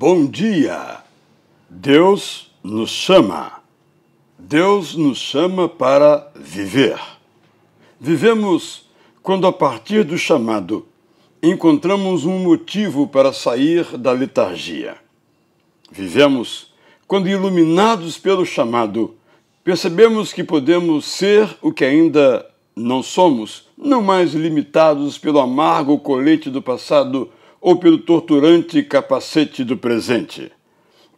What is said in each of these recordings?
Bom dia! Deus nos chama. Deus nos chama para viver. Vivemos quando, a partir do chamado, encontramos um motivo para sair da letargia. Vivemos quando, iluminados pelo chamado, percebemos que podemos ser o que ainda não somos, não mais limitados pelo amargo colete do passado ou pelo torturante capacete do presente.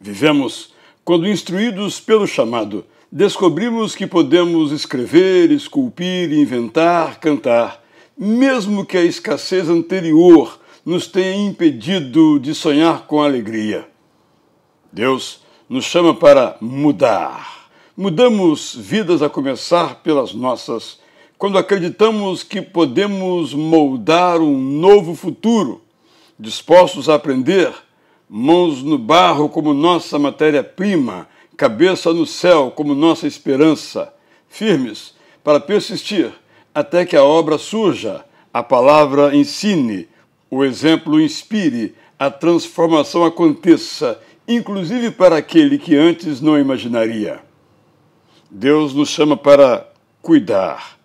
Vivemos quando, instruídos pelo chamado, descobrimos que podemos escrever, esculpir, inventar, cantar, mesmo que a escassez anterior nos tenha impedido de sonhar com alegria. Deus nos chama para mudar. Mudamos vidas a começar pelas nossas, quando acreditamos que podemos moldar um novo futuro dispostos a aprender, mãos no barro como nossa matéria-prima, cabeça no céu como nossa esperança, firmes para persistir até que a obra surja, a palavra ensine, o exemplo inspire, a transformação aconteça, inclusive para aquele que antes não imaginaria. Deus nos chama para cuidar.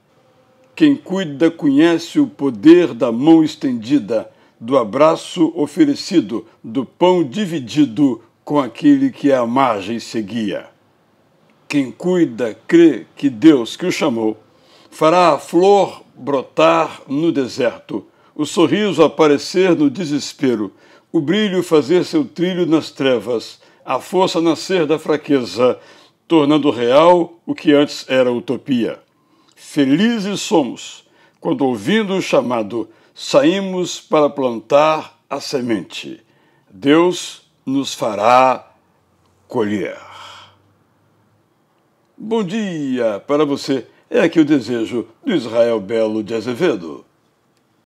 Quem cuida conhece o poder da mão estendida do abraço oferecido, do pão dividido com aquele que a margem seguia. Quem cuida, crê que Deus que o chamou, fará a flor brotar no deserto, o sorriso aparecer no desespero, o brilho fazer seu trilho nas trevas, a força nascer da fraqueza, tornando real o que antes era utopia. Felizes somos quando, ouvindo o chamado, saímos para plantar a semente. Deus nos fará colher. Bom dia para você. É aqui o desejo do Israel Belo de Azevedo.